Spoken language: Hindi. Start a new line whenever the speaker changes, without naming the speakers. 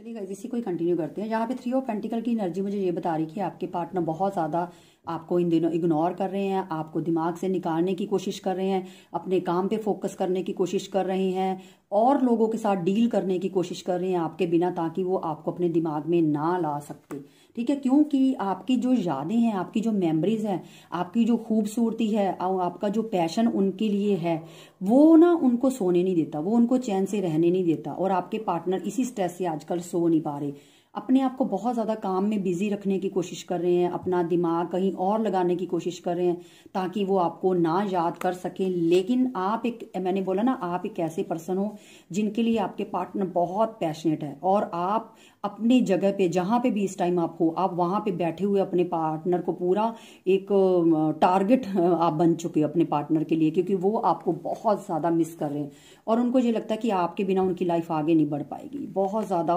चलिए इसी को ही कंटिन्यू करते हैं यहाँ पे थ्री ऑफ पेंटिकल की एनर्जी मुझे ये बता रही कि आपके पार्टनर बहुत ज़्यादा आपको इन दिनों इग्नोर कर रहे हैं आपको दिमाग से निकालने की कोशिश कर रहे हैं अपने काम पे फोकस करने की कोशिश कर रहे हैं और लोगों के साथ डील करने की कोशिश कर रहे हैं आपके बिना ताकि वो आपको अपने दिमाग में ना ला सकते ठीक है क्योंकि आपकी जो यादें हैं आपकी जो मेमोरीज हैं आपकी जो खूबसूरती है और आपका जो पैशन उनके लिए है वो ना उनको सोने नहीं देता वो उनको चैन से रहने नहीं देता और आपके पार्टनर इसी स्ट्रेस से आजकल सो नहीं पा रहे अपने आप को बहुत ज़्यादा काम में बिजी रखने की कोशिश कर रहे हैं अपना दिमाग कहीं और लगाने की कोशिश कर रहे हैं ताकि वो आपको ना याद कर सकें लेकिन आप एक मैंने बोला ना आप एक ऐसे पर्सन हो जिनके लिए आपके पार्टनर बहुत पैशनेट है और आप अपने जगह पे जहाँ पे भी इस टाइम आप हो आप वहाँ पे बैठे हुए अपने पार्टनर को पूरा एक टारगेट आप बन चुके हो अपने पार्टनर के लिए क्योंकि वो आपको बहुत ज़्यादा मिस कर रहे हैं और उनको ये लगता है कि आपके बिना उनकी लाइफ आगे नहीं बढ़ पाएगी बहुत ज़्यादा